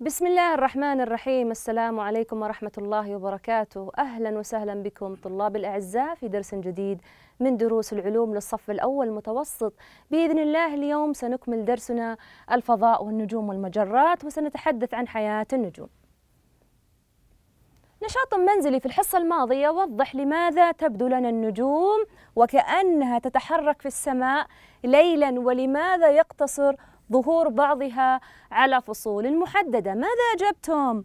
بسم الله الرحمن الرحيم السلام عليكم ورحمة الله وبركاته أهلا وسهلا بكم طلاب الأعزاء في درس جديد من دروس العلوم للصف الأول المتوسط بإذن الله اليوم سنكمل درسنا الفضاء والنجوم والمجرات وسنتحدث عن حياة النجوم نشاط منزلي في الحصة الماضية وضح لماذا تبدو لنا النجوم وكأنها تتحرك في السماء ليلا ولماذا يقتصر ظهور بعضها على فصول محددة ماذا أجبتم؟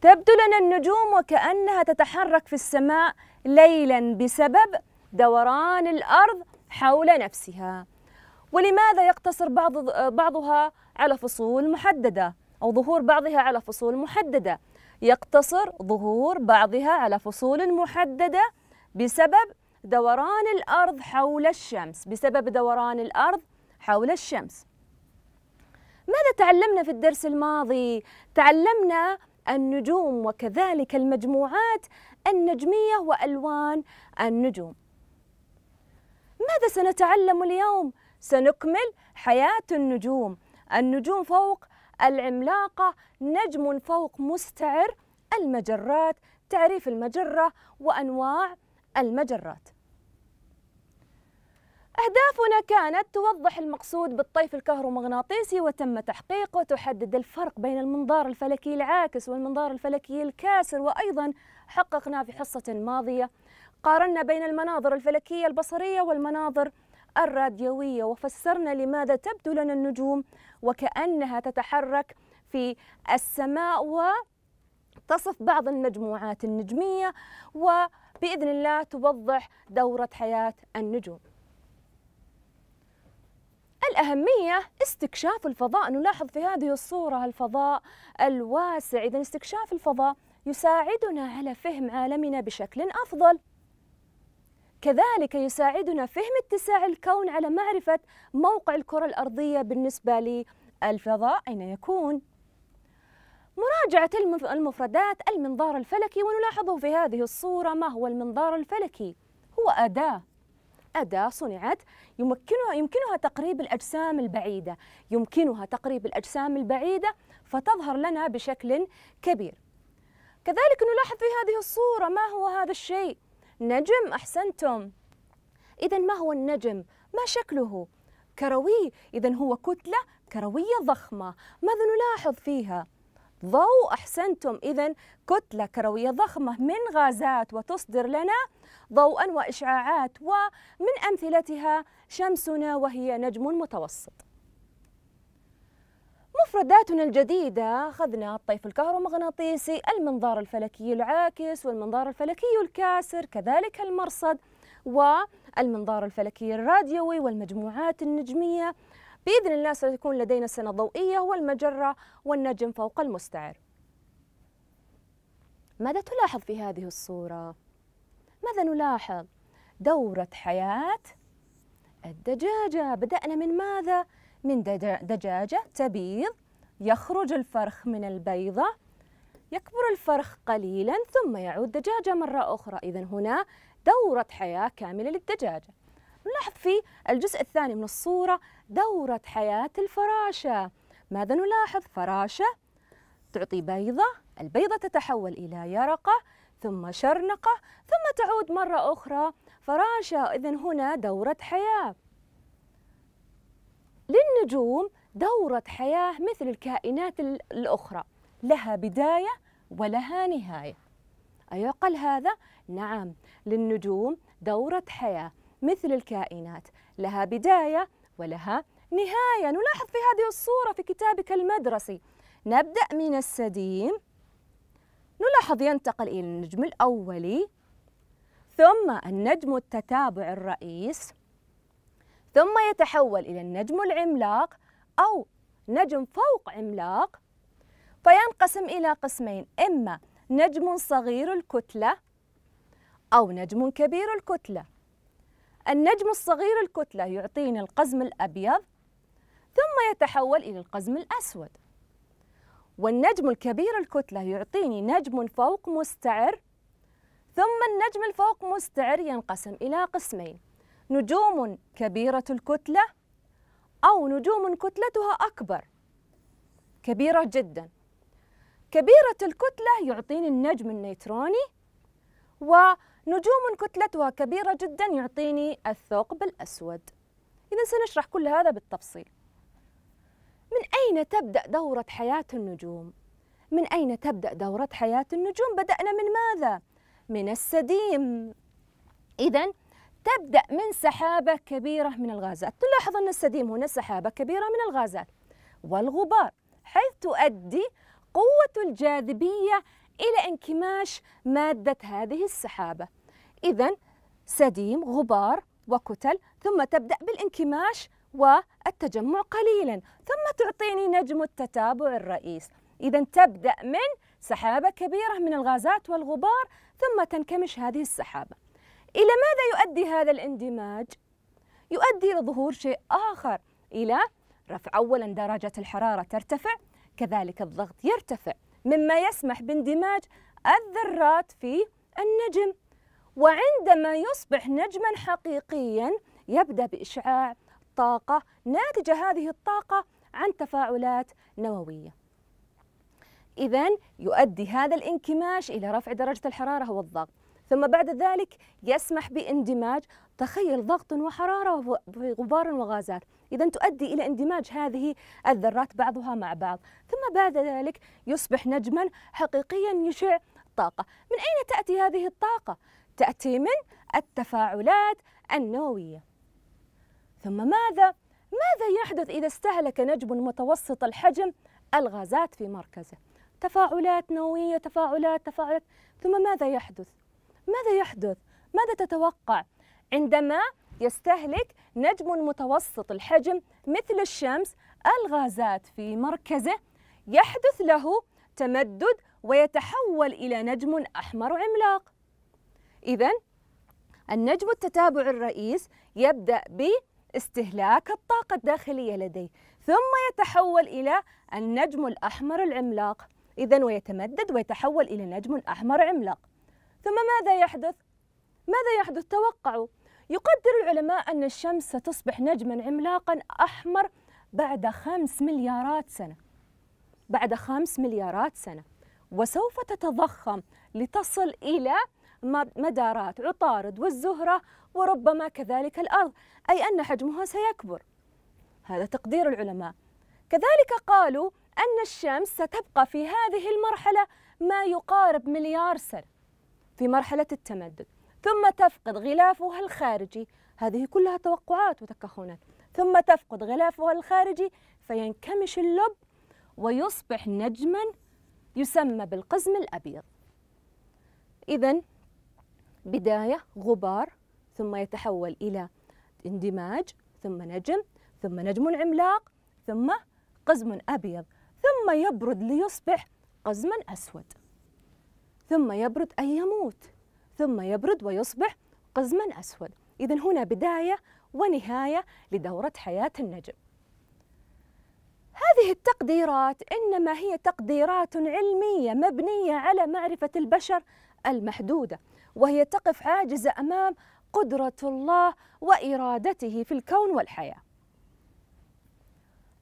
تبدو لنا النجوم وكأنها تتحرك في السماء ليلا بسبب دوران الأرض حول نفسها ولماذا يقتصر بعض بعضها على فصول محددة أو ظهور بعضها على فصول محددة يقتصر ظهور بعضها على فصول محددة بسبب دوران الأرض حول الشمس بسبب دوران الأرض حول الشمس ماذا تعلمنا في الدرس الماضي؟ تعلمنا النجوم وكذلك المجموعات النجمية وألوان النجوم. ماذا سنتعلم اليوم؟ سنكمل حياة النجوم، النجوم فوق العملاقة، نجم فوق مستعر، المجرات، تعريف المجرة وأنواع المجرات. أهدافنا كانت توضح المقصود بالطيف الكهرومغناطيسي وتم تحقيقه تحدد الفرق بين المنظار الفلكي العاكس والمنظار الفلكي الكاسر وأيضا حققنا في حصة ماضية قارنا بين المناظر الفلكية البصرية والمناظر الراديوية وفسرنا لماذا تبدو لنا النجوم وكأنها تتحرك في السماء وتصف بعض المجموعات النجمية وبإذن الله توضح دورة حياة النجوم الأهمية استكشاف الفضاء نلاحظ في هذه الصورة الفضاء الواسع إذا استكشاف الفضاء يساعدنا على فهم عالمنا بشكل أفضل كذلك يساعدنا فهم اتساع الكون على معرفة موقع الكرة الأرضية بالنسبة للفضاء أين يكون مراجعة المفردات المنظار الفلكي ونلاحظه في هذه الصورة ما هو المنظار الفلكي؟ هو أداة أداة صنعت يمكنها يمكنها تقريب الأجسام البعيدة يمكنها تقريب الأجسام البعيدة فتظهر لنا بشكل كبير كذلك نلاحظ في هذه الصورة ما هو هذا الشيء نجم أحسنتم إذا ما هو النجم ما شكله كروي إذا هو كتلة كروية ضخمة ماذا نلاحظ فيها ضوء أحسنتم إذا كتلة كروية ضخمة من غازات وتصدر لنا ضوءا وإشعاعات ومن أمثلتها شمسنا وهي نجم متوسط مفرداتنا الجديدة أخذنا الطيف الكهرومغناطيسي المنظار الفلكي العاكس والمنظار الفلكي الكاسر كذلك المرصد والمنظار الفلكي الراديوي والمجموعات النجمية بإذن الله ستكون لدينا سنة ضوئية والمجرة والنجم فوق المستعر ماذا تلاحظ في هذه الصورة؟ ماذا نلاحظ؟ دورة حياة الدجاجة بدأنا من ماذا؟ من دجاجة تبيض يخرج الفرخ من البيضة يكبر الفرخ قليلا ثم يعود دجاجة مرة أخرى إذا هنا دورة حياة كاملة للدجاجة نلاحظ في الجزء الثاني من الصورة دورة حياة الفراشة ماذا نلاحظ؟ فراشة تعطي بيضة البيضة تتحول إلى يرقة ثم شرنقة ثم تعود مرة أخرى فراشة إذا هنا دورة حياة للنجوم دورة حياة مثل الكائنات الأخرى لها بداية ولها نهاية أيعقل هذا؟ نعم للنجوم دورة حياة مثل الكائنات لها بداية ولها نهاية نلاحظ في هذه الصورة في كتابك المدرسي نبدأ من السديم نلاحظ ينتقل إلى النجم الأولي ثم النجم التتابع الرئيس ثم يتحول إلى النجم العملاق أو نجم فوق عملاق فينقسم إلى قسمين إما نجم صغير الكتلة أو نجم كبير الكتلة النجم الصغير الكتلة يعطيني القزم الأبيض ثم يتحول إلى القزم الأسود والنجم الكبير الكتلة يعطيني نجم فوق مستعر ثم النجم الفوق مستعر ينقسم إلى قسمين نجوم كبيرة الكتلة أو نجوم كتلتها أكبر كبيرة جدا كبيرة الكتلة يعطيني النجم النيتروني نجوم كتلتها كبيرة جدا يعطيني الثقب الأسود إذا سنشرح كل هذا بالتفصيل من أين تبدأ دورة حياة النجوم؟ من أين تبدأ دورة حياة النجوم؟ بدأنا من ماذا؟ من السديم إذا تبدأ من سحابة كبيرة من الغازات تلاحظ أن السديم هنا سحابة كبيرة من الغازات والغبار حيث تؤدي قوة الجاذبية إلى انكماش مادة هذه السحابة إذا سديم غبار وكتل ثم تبدأ بالانكماش والتجمع قليلا ثم تعطيني نجم التتابع الرئيس إذا تبدأ من سحابة كبيرة من الغازات والغبار ثم تنكمش هذه السحابة إلى ماذا يؤدي هذا الاندماج؟ يؤدي لظهور شيء آخر إلى رفع أولا درجة الحرارة ترتفع كذلك الضغط يرتفع مما يسمح باندماج الذرات في النجم وعندما يصبح نجما حقيقيا يبدأ بإشعاع طاقة ناتجة هذه الطاقة عن تفاعلات نووية إذا يؤدي هذا الانكماش إلى رفع درجة الحرارة والضغط ثم بعد ذلك يسمح باندماج تخيل ضغط وحرارة وغبار وغازات إذا تؤدي إلى اندماج هذه الذرات بعضها مع بعض ثم بعد ذلك يصبح نجما حقيقيا يشع طاقة من أين تأتي هذه الطاقة؟ تأتي من التفاعلات النووية ثم ماذا؟ ماذا يحدث إذا استهلك نجم متوسط الحجم الغازات في مركزه؟ تفاعلات نووية تفاعلات تفاعلات ثم ماذا يحدث؟ ماذا يحدث؟ ماذا تتوقع عندما يستهلك نجم متوسط الحجم مثل الشمس الغازات في مركزه يحدث له تمدد ويتحول إلى نجم أحمر عملاق إذا النجم التتابع الرئيس يبدأ باستهلاك الطاقة الداخلية لديه ثم يتحول إلى النجم الأحمر العملاق إذا ويتمدد ويتحول إلى نجم أحمر عملاق ثم ماذا يحدث؟ ماذا يحدث؟ توقعوا يقدر العلماء أن الشمس ستصبح نجما عملاقا أحمر بعد خمس مليارات سنة بعد خمس مليارات سنة وسوف تتضخم لتصل إلى مدارات عطارد والزهرة وربما كذلك الأرض أي أن حجمها سيكبر هذا تقدير العلماء كذلك قالوا أن الشمس ستبقى في هذه المرحلة ما يقارب مليار سنة في مرحلة التمدد ثم تفقد غلافها الخارجي هذه كلها توقعات وتكهنات ثم تفقد غلافها الخارجي فينكمش اللب ويصبح نجما يسمى بالقزم الأبيض إذا بداية غبار ثم يتحول إلى اندماج ثم نجم ثم نجم عملاق ثم قزم أبيض ثم يبرد ليصبح قزما أسود ثم يبرد أي يموت ثم يبرد ويصبح قزما أسود إذا هنا بداية ونهاية لدورة حياة النجم هذه التقديرات إنما هي تقديرات علمية مبنية على معرفة البشر المحدودة وهي تقف عاجزة أمام قدرة الله وإرادته في الكون والحياة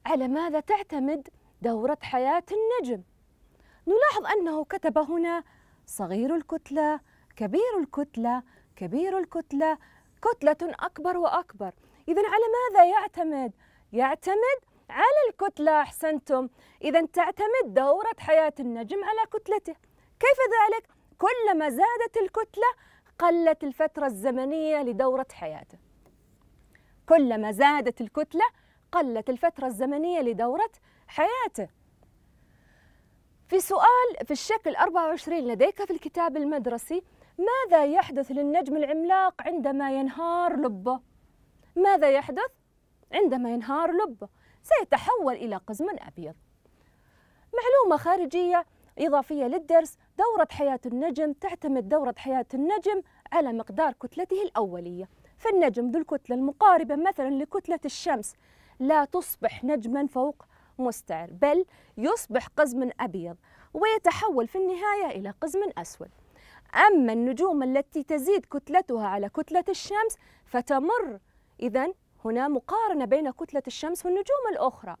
على ماذا تعتمد دورة حياة النجم؟ نلاحظ أنه كتب هنا صغير الكتلة كبير الكتلة كبير الكتلة كتلة أكبر وأكبر إذا على ماذا يعتمد؟ يعتمد على الكتلة أحسنتم إذا تعتمد دورة حياة النجم على كتلته كيف ذلك؟ كلما زادت الكتلة قلت الفترة الزمنية لدورة حياته كلما زادت الكتلة قلت الفترة الزمنية لدورة حياته في سؤال في الشكل 24 لديك في الكتاب المدرسي ماذا يحدث للنجم العملاق عندما ينهار لبه؟ ماذا يحدث؟ عندما ينهار لبه سيتحول إلى قزم أبيض معلومة خارجية إضافية للدرس دورة حياة النجم تعتمد دورة حياة النجم على مقدار كتلته الأولية فالنجم ذو الكتلة المقاربة مثلا لكتلة الشمس لا تصبح نجما فوق مستعر بل يصبح قزم أبيض ويتحول في النهاية إلى قزم أسود أما النجوم التي تزيد كتلتها على كتلة الشمس فتمر إذا هنا مقارنة بين كتلة الشمس والنجوم الأخرى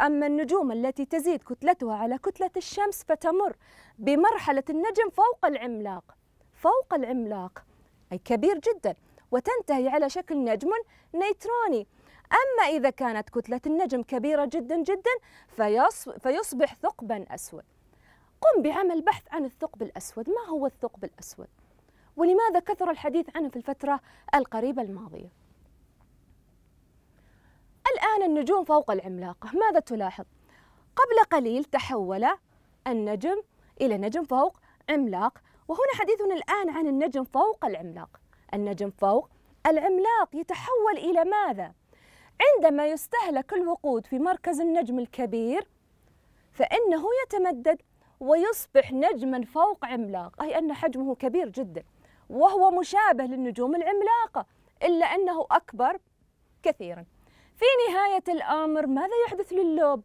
أما النجوم التي تزيد كتلتها على كتلة الشمس فتمر بمرحلة النجم فوق العملاق فوق العملاق أي كبير جدا وتنتهي على شكل نجم نيتروني أما إذا كانت كتلة النجم كبيرة جدا جدا فيصبح ثقبا أسود قم بعمل بحث عن الثقب الأسود ما هو الثقب الأسود؟ ولماذا كثر الحديث عنه في الفترة القريبة الماضية؟ الآن النجوم فوق العملاقة ماذا تلاحظ؟ قبل قليل تحول النجم إلى نجم فوق عملاق وهنا حديثنا الآن عن النجم فوق العملاق النجم فوق العملاق يتحول إلى ماذا؟ عندما يستهلك الوقود في مركز النجم الكبير فإنه يتمدد ويصبح نجما فوق عملاق أي أن حجمه كبير جدا وهو مشابه للنجوم العملاقة إلا أنه أكبر كثيرا في نهاية الأمر ماذا يحدث للوب؟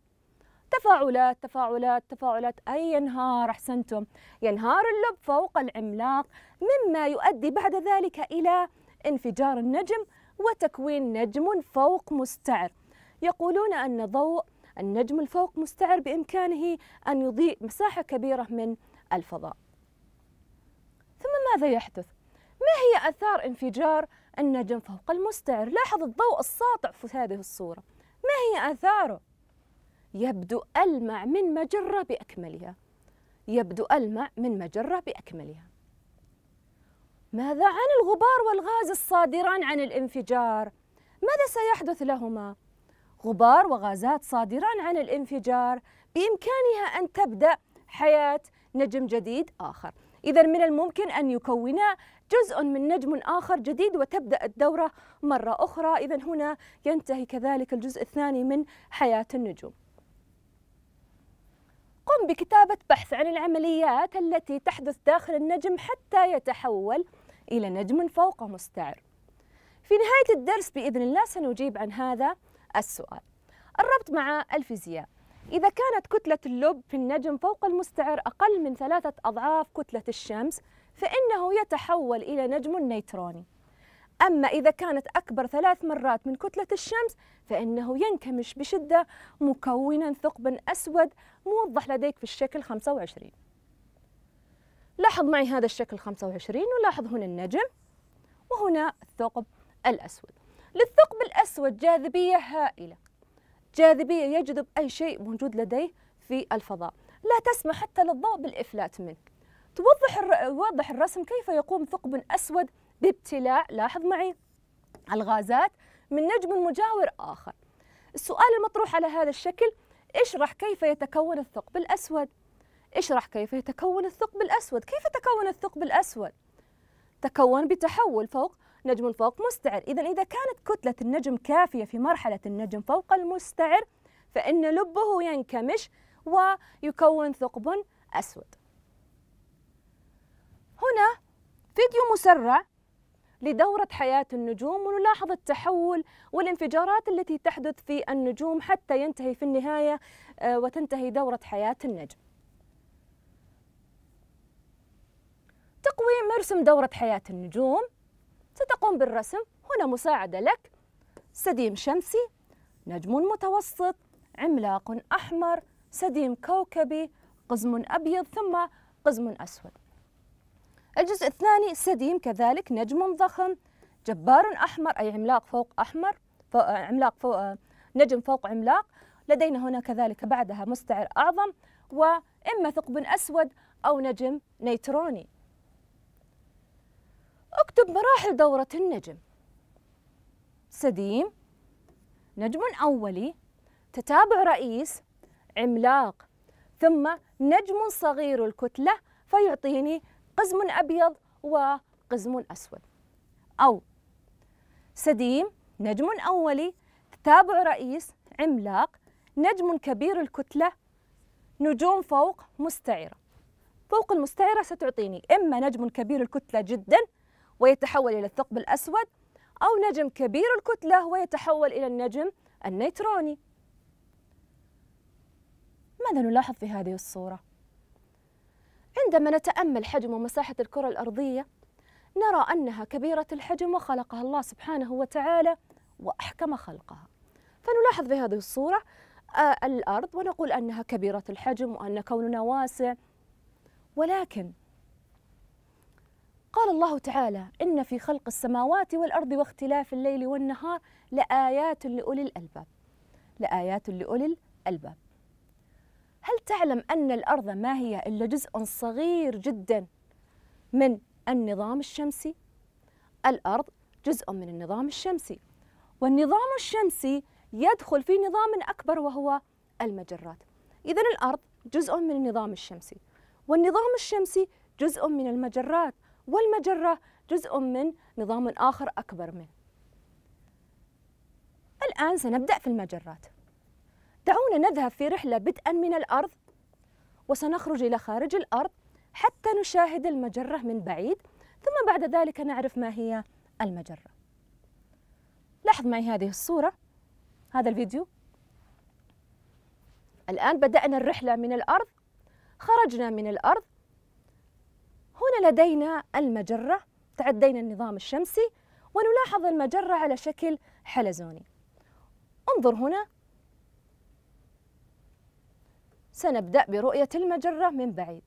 تفاعلات تفاعلات تفاعلات أي ينهار أحسنتم ينهار اللب فوق العملاق مما يؤدي بعد ذلك إلى انفجار النجم وتكوين نجم فوق مستعر يقولون أن ضوء النجم الفوق مستعر بإمكانه أن يضيء مساحة كبيرة من الفضاء ثم ماذا يحدث؟ ما هي أثار انفجار النجم فوق المستعر لاحظ الضوء الساطع في هذه الصورة ما هي آثاره؟ يبدو ألمع من مجرة بأكملها يبدو ألمع من مجرة بأكملها ماذا عن الغبار والغاز الصادران عن الانفجار؟ ماذا سيحدث لهما؟ غبار وغازات صادران عن الانفجار بإمكانها أن تبدأ حياة نجم جديد آخر إذا من الممكن أن يكونا جزء من نجم آخر جديد وتبدأ الدورة مرة أخرى إذا هنا ينتهي كذلك الجزء الثاني من حياة النجوم قم بكتابة بحث عن العمليات التي تحدث داخل النجم حتى يتحول إلى نجم فوق مستعر في نهاية الدرس بإذن الله سنجيب عن هذا السؤال الربط مع الفيزياء إذا كانت كتلة اللب في النجم فوق المستعر أقل من ثلاثة أضعاف كتلة الشمس فإنه يتحول إلى نجم نيتروني أما إذا كانت أكبر ثلاث مرات من كتلة الشمس فإنه ينكمش بشدة مكونا ثقبا أسود موضح لديك في الشكل 25 لاحظ معي هذا الشكل 25 ولاحظ هنا النجم وهنا الثقب الأسود للثقب الأسود جاذبية هائلة جاذبية يجذب أي شيء موجود لديه في الفضاء لا تسمح حتى للضوء بالإفلات منه توضح يوضح الرسم كيف يقوم ثقب أسود بابتلاع لاحظ معي الغازات من نجم مجاور آخر السؤال المطروح على هذا الشكل اشرح كيف يتكون الثقب الأسود اشرح كيف يتكون الثقب الأسود كيف تكون الثقب الأسود تكون بتحول فوق نجم فوق مستعر إذا إذا كانت كتلة النجم كافية في مرحلة النجم فوق المستعر فإن لبه ينكمش ويكون ثقب أسود هنا فيديو مسرع لدورة حياة النجوم ونلاحظ التحول والانفجارات التي تحدث في النجوم حتى ينتهي في النهاية آه، وتنتهي دورة حياة النجم تقويم مرسم دورة حياة النجوم ستقوم بالرسم هنا مساعدة لك سديم شمسي نجم متوسط عملاق أحمر سديم كوكبي قزم أبيض ثم قزم أسود الجزء الثاني سديم كذلك نجم ضخم جبار أحمر أي عملاق فوق أحمر فوق عملاق فوق نجم فوق عملاق لدينا هنا كذلك بعدها مستعر أعظم وإما ثقب أسود أو نجم نيتروني اكتب مراحل دورة النجم سديم نجم أولي تتابع رئيس عملاق ثم نجم صغير الكتلة فيعطيني قزم أبيض وقزم أسود أو سديم نجم أولي تتابع رئيس عملاق نجم كبير الكتلة نجوم فوق مستعرة فوق المستعرة ستعطيني إما نجم كبير الكتلة جداً ويتحول إلى الثقب الأسود أو نجم كبير الكتلة ويتحول إلى النجم النيتروني ماذا نلاحظ في هذه الصورة؟ عندما نتأمل حجم ومساحة الكرة الأرضية نرى أنها كبيرة الحجم وخلقها الله سبحانه وتعالى وأحكم خلقها فنلاحظ في هذه الصورة آه، الأرض ونقول أنها كبيرة الحجم وأن كوننا واسع ولكن قال الله تعالى إن في خلق السماوات والأرض واختلاف الليل والنهار لآيات لأولي الألباب لآيات لأولي الألباب هل تعلم أن الأرض ما هي إلا جزء صغير جدا من النظام الشمسي الأرض جزء من النظام الشمسي والنظام الشمسي يدخل في نظام أكبر وهو المجرات إذا الأرض جزء من النظام الشمسي والنظام الشمسي جزء من المجرات والمجرة جزء من نظام آخر أكبر منه الآن سنبدأ في المجرات دعونا نذهب في رحلة بدءا من الأرض وسنخرج إلى خارج الأرض حتى نشاهد المجرة من بعيد ثم بعد ذلك نعرف ما هي المجرة لاحظ معي هذه الصورة هذا الفيديو الآن بدأنا الرحلة من الأرض خرجنا من الأرض هنا لدينا المجرة تعدينا النظام الشمسي ونلاحظ المجرة على شكل حلزوني انظر هنا سنبدأ برؤية المجرة من بعيد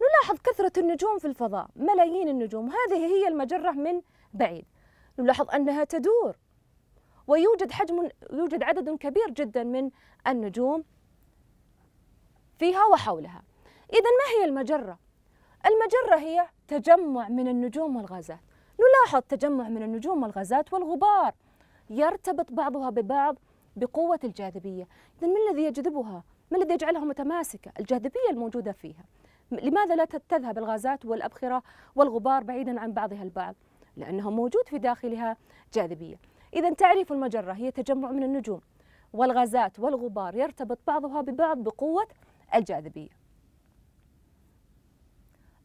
نلاحظ كثرة النجوم في الفضاء ملايين النجوم هذه هي المجرة من بعيد نلاحظ أنها تدور ويوجد حجم يوجد عدد كبير جدا من النجوم فيها وحولها إذا ما هي المجرة؟ المجرة هي تجمع من النجوم والغازات نلاحظ تجمع من النجوم والغازات والغبار يرتبط بعضها ببعض بقوة الجاذبية إذا ما الذي يجذبها؟ ما الذي يجعلها متماسكة؟ الجاذبية الموجودة فيها لماذا لا تذهب الغازات والأبخرة والغبار بعيدا عن بعضها البعض؟ لأنه موجود في داخلها جاذبية إذا تعريف المجرة هي تجمع من النجوم والغازات والغبار يرتبط بعضها ببعض بقوة الجاذبية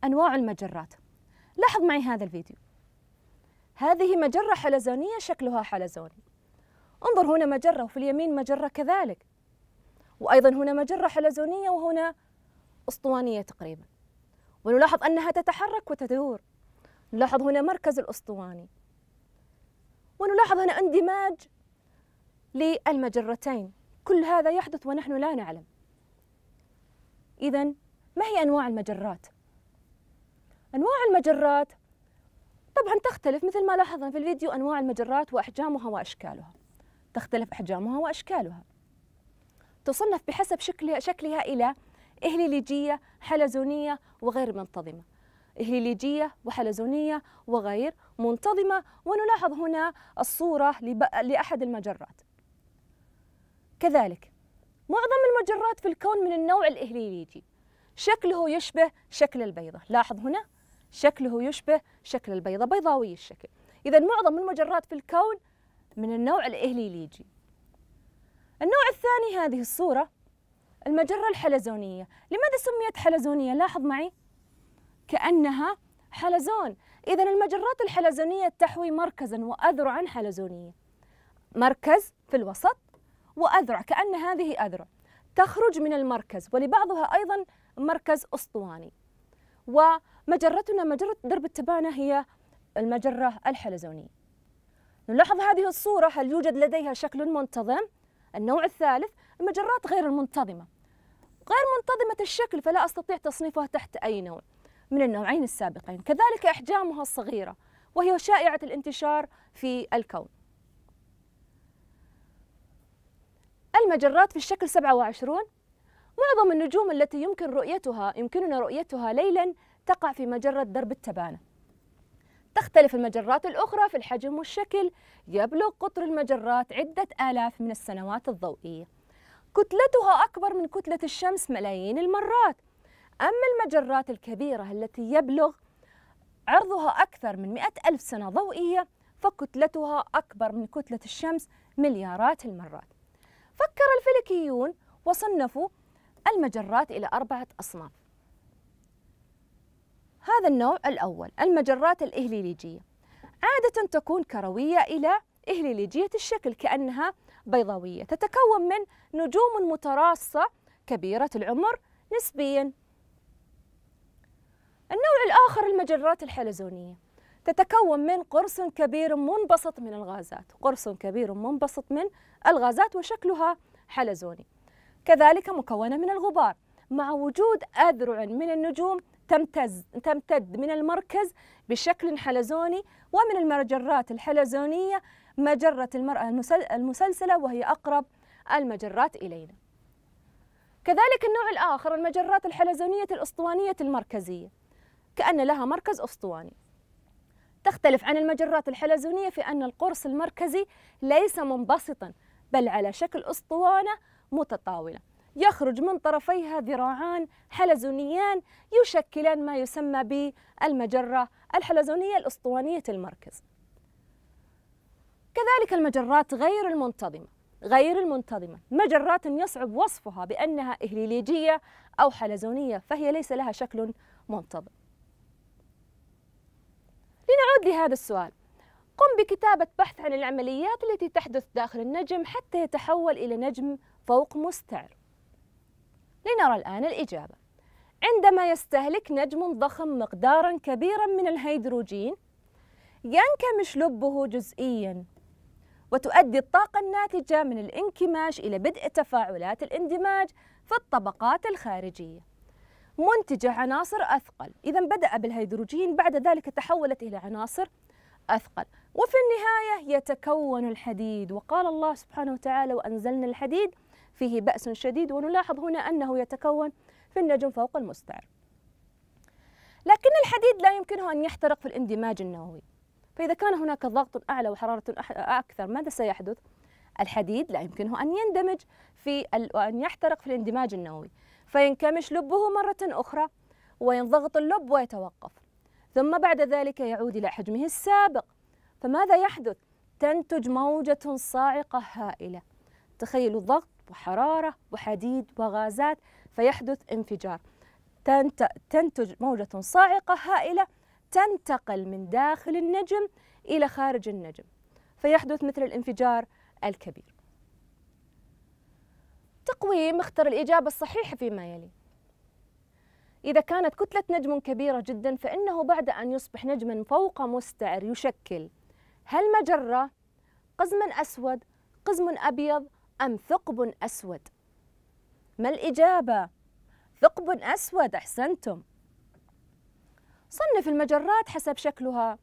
أنواع المجرات لاحظ معي هذا الفيديو هذه مجرة حلزونية شكلها حلزوني انظر هنا مجرة وفي اليمين مجرة كذلك وأيضا هنا مجرة حلزونية وهنا أسطوانية تقريبا ونلاحظ أنها تتحرك وتدور نلاحظ هنا مركز الأسطواني ونلاحظ هنا اندماج للمجرتين كل هذا يحدث ونحن لا نعلم إذا ما هي أنواع المجرات؟ أنواع المجرات طبعا تختلف مثل ما لاحظنا في الفيديو أنواع المجرات وأحجامها وأشكالها تختلف أحجامها وأشكالها تصنف بحسب شكلها, شكلها إلى إهليليجية حلزونية وغير منتظمة إهليليجية وحلزونية وغير منتظمة ونلاحظ هنا الصورة لأحد المجرات كذلك معظم المجرات في الكون من النوع الإهليليجي شكله يشبه شكل البيضة لاحظ هنا شكله يشبه شكل البيضة بيضاوي الشكل إذا معظم المجرات في الكون من النوع الإهليليجي النوع الثاني هذه الصورة المجرة الحلزونية لماذا سميت حلزونية؟ لاحظ معي كأنها حلزون إذا المجرات الحلزونية تحوي مركزا وأذرعا حلزونية مركز في الوسط وأذرع كأن هذه أذرع تخرج من المركز ولبعضها أيضا مركز أسطواني ومجرتنا مجرة درب التبانة هي المجرة الحلزونية نلاحظ هذه الصورة هل يوجد لديها شكل منتظم؟ النوع الثالث المجرات غير المنتظمة غير منتظمة الشكل فلا أستطيع تصنيفها تحت أي نوع من النوعين السابقين كذلك أحجامها الصغيرة وهي شائعة الانتشار في الكون المجرات في الشكل 27 معظم النجوم التي يمكن رؤيتها يمكننا رؤيتها ليلا تقع في مجرة درب التبانة تختلف المجرات الأخرى في الحجم والشكل يبلغ قطر المجرات عدة آلاف من السنوات الضوئية كتلتها أكبر من كتلة الشمس ملايين المرات أما المجرات الكبيرة التي يبلغ عرضها أكثر من مئة ألف سنة ضوئية فكتلتها أكبر من كتلة الشمس مليارات المرات فكر الفلكيون وصنفوا المجرات إلى أربعة أصناف هذا النوع الأول المجرات الإهليليجية عادة تكون كروية إلى إهليليجية الشكل كأنها بيضاوية تتكون من نجوم متراصة كبيرة العمر نسبيا النوع الآخر المجرات الحلزونية تتكون من قرص كبير منبسط من الغازات قرص كبير منبسط من الغازات وشكلها حلزوني كذلك مكونة من الغبار مع وجود أذرع من النجوم تمتز تمتد من المركز بشكل حلزوني ومن المجرات الحلزونية مجرة المرأة المسلسلة وهي أقرب المجرات إلينا كذلك النوع الآخر المجرات الحلزونية الأسطوانية المركزية كأن لها مركز أسطواني تختلف عن المجرات الحلزونية في أن القرص المركزي ليس منبسطا بل على شكل أسطوانة متطاولة يخرج من طرفيها ذراعان حلزونيان يشكلان ما يسمى بالمجرة الحلزونية الأسطوانية المركز كذلك المجرات غير المنتظمة غير المنتظمة مجرات يصعب وصفها بأنها إهليليجية أو حلزونية فهي ليس لها شكل منتظم لنعود لهذا السؤال قم بكتابة بحث عن العمليات التي تحدث داخل النجم حتى يتحول إلى نجم فوق مستعر لنرى الآن الإجابة عندما يستهلك نجم ضخم مقدارا كبيرا من الهيدروجين ينكمش لبه جزئيا وتؤدي الطاقة الناتجة من الانكماش إلى بدء تفاعلات الاندماج في الطبقات الخارجية منتجة عناصر أثقل إذا بدأ بالهيدروجين بعد ذلك تحولت إلى عناصر أثقل وفي النهاية يتكون الحديد وقال الله سبحانه وتعالى وأنزلنا الحديد فيه بأس شديد ونلاحظ هنا أنه يتكون في النجم فوق المستعر لكن الحديد لا يمكنه أن يحترق في الاندماج النووي فإذا كان هناك ضغط أعلى وحرارة أكثر ماذا سيحدث؟ الحديد لا يمكنه أن يندمج في أن يحترق في الاندماج النووي فينكمش لبه مرة أخرى وينضغط اللب ويتوقف ثم بعد ذلك يعود إلى حجمه السابق فماذا يحدث؟ تنتج موجة صاعقة هائلة تخيلوا الضغط وحرارة وحديد وغازات فيحدث انفجار تنتج موجة صاعقة هائلة تنتقل من داخل النجم إلى خارج النجم فيحدث مثل الانفجار الكبير تقويم اختر الإجابة الصحيحة فيما يلي إذا كانت كتلة نجم كبيرة جدا فإنه بعد أن يصبح نجما فوق مستعر يشكل هل مجرة قزم أسود قزم أبيض أم ثقب أسود؟ ما الإجابة؟ ثقب أسود أحسنتم صنف المجرات حسب شكلها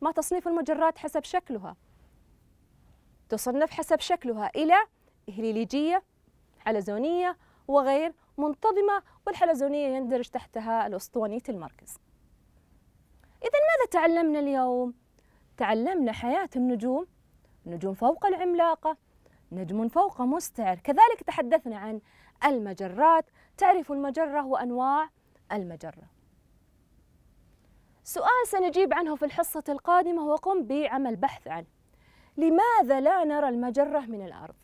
ما تصنيف المجرات حسب شكلها تصنف حسب شكلها إلى هليليجية حلزونية وغير منتظمة والحلزونية يندرج تحتها الأسطوانية المركز إذا ماذا تعلمنا اليوم؟ تعلمنا حياة النجوم النجوم فوق العملاقة نجم فوق مستعر كذلك تحدثنا عن المجرات تعرف المجرة وأنواع المجرة سؤال سنجيب عنه في الحصة القادمة وقم بعمل بحث عنه لماذا لا نرى المجرة من الأرض؟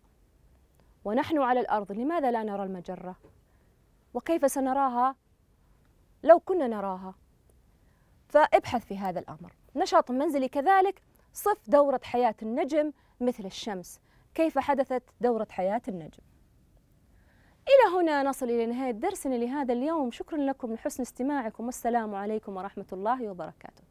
ونحن على الأرض لماذا لا نرى المجرة؟ وكيف سنراها لو كنا نراها؟ فابحث في هذا الأمر نشاط منزلي كذلك صف دورة حياة النجم مثل الشمس كيف حدثت دورة حياة النجم إلى هنا نصل إلى نهاية درسنا لهذا اليوم شكرا لكم لحسن استماعكم والسلام عليكم ورحمة الله وبركاته